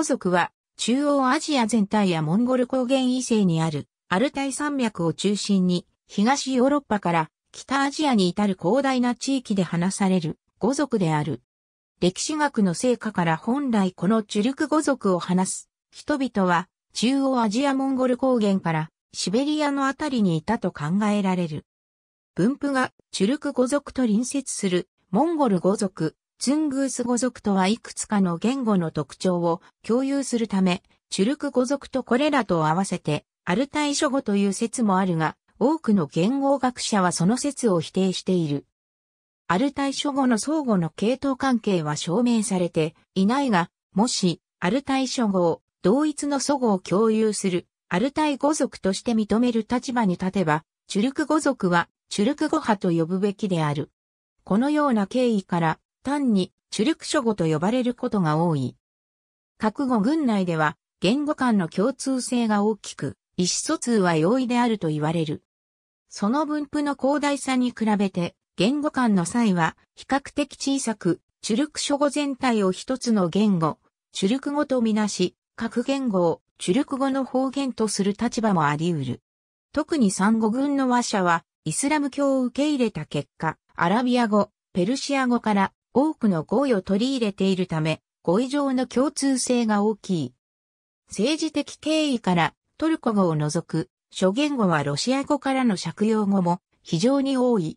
ホ族は中央アジア全体やモンゴル高原異性にあるアルタイ山脈を中心に東ヨーロッパから北アジアに至る広大な地域で話される語族である。歴史学の成果から本来このチュルク語族を話す人々は中央アジアモンゴル高原からシベリアのあたりにいたと考えられる。分布がチュルク語族と隣接するモンゴル語族、ツングース語族とはいくつかの言語の特徴を共有するため、チュルク語族とこれらと合わせて、アルタイ諸語という説もあるが、多くの言語学者はその説を否定している。アルタイ諸語の相互の系統関係は証明されていないが、もし、アルタイ諸語を同一の祖語を共有する、アルタイ語族として認める立場に立てば、チュルク語族は、チュルク語派と呼ぶべきである。このような経緯から、単に主力書語と呼ばれることが多い。各語群内では言語間の共通性が大きく、意思疎通は容易であると言われる。その分布の広大さに比べて、言語間の際は比較的小さく、主力書語全体を一つの言語、主力語とみなし、各言語を主力語の方言とする立場もあり得る。特に三語群の話者は、イスラム教を受け入れた結果、アラビア語、ペルシア語から多くの語彙を取り入れているため、語彙上の共通性が大きい。政治的経緯からトルコ語を除く、諸言語はロシア語からの借用語も非常に多い。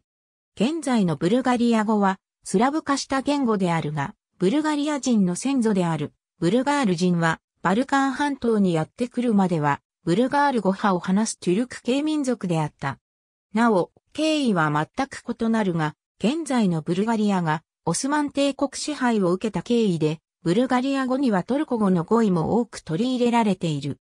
現在のブルガリア語はスラブ化した言語であるが、ブルガリア人の先祖であるブルガール人はバルカン半島にやってくるまではブルガール語派を話すトゥルク系民族であった。なお、経緯は全く異なるが、現在のブルガリアがオスマン帝国支配を受けた経緯で、ブルガリア語にはトルコ語の語彙も多く取り入れられている。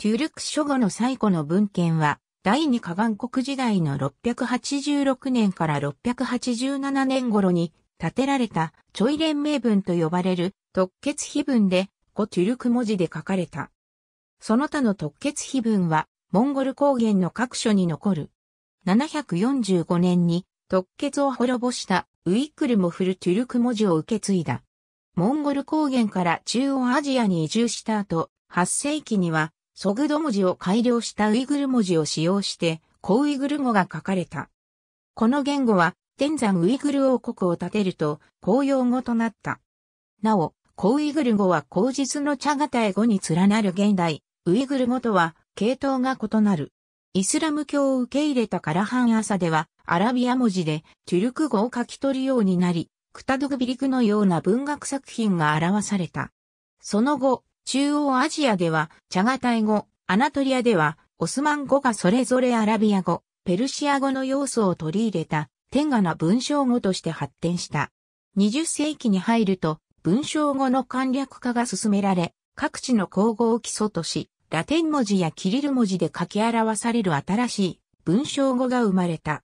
トゥルク書語の最古の文献は、第二河岸国時代の686年から687年頃に建てられた、チョイ連名文と呼ばれる特決碑文で、古トゥルク文字で書かれた。その他の特決碑文は、モンゴル高原の各所に残る。745年に特決を滅ぼしたウイックルもフルトゥルク文字を受け継いだ。モンゴル高原から中央アジアに移住した後、8世紀には、ソグド文字を改良したウイグル文字を使用して、コウイグル語が書かれた。この言語は、天山ウイグル王国を建てると、公用語となった。なお、コウイグル語は口実のチャガタエ語に連なる現代、ウイグル語とは、系統が異なる。イスラム教を受け入れたカラハン朝では、アラビア文字でチュルク語を書き取るようになり、クタドグビリクのような文学作品が表された。その後、中央アジアではチャガタイ語、アナトリアではオスマン語がそれぞれアラビア語、ペルシア語の要素を取り入れた、天下な文章語として発展した。20世紀に入ると、文章語の簡略化が進められ、各地の口語を基礎とし、ラテン文字やキリル文字で書き表される新しい文章語が生まれた。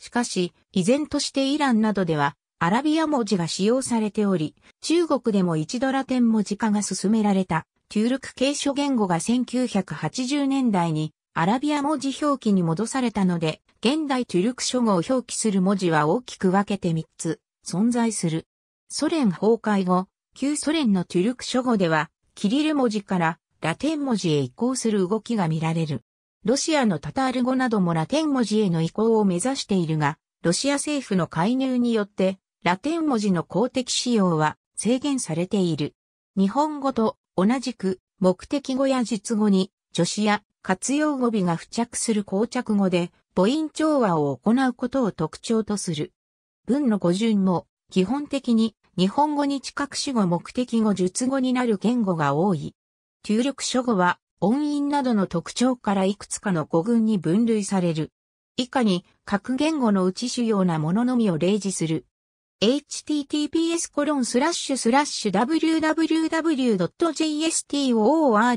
しかし、依然としてイランなどでは、アラビア文字が使用されており、中国でも一ドラテン文字化が進められた、トゥルク系書言語が1980年代にアラビア文字表記に戻されたので、現代トゥルク書語を表記する文字は大きく分けて3つ存在する。ソ連崩壊後、旧ソ連のトゥルク書語では、キリル文字からラテン文字へ移行する動きが見られる。ロシアのタタール語などもラテン文字への移行を目指しているが、ロシア政府の介入によって、ラテン文字の公的使用は制限されている。日本語と同じく目的語や実語に助詞や活用語尾が付着する膠着語で母音調和を行うことを特徴とする。文の語順も基本的に日本語に近く主語目的語述語になる言語が多い。注力諸語は音韻などの特徴からいくつかの語群に分類される。以下に各言語のうち主要なもののみを例示する。h t t p s w w w j s t o r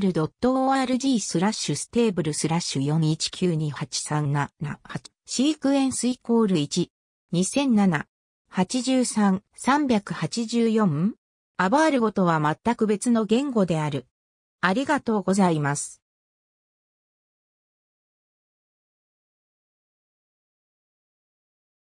o r g スラッシュステーブルスラッシュ419283778シークエンスイコール1 2007 83 384アバール語とは全く別の言語である。ありがとうございます。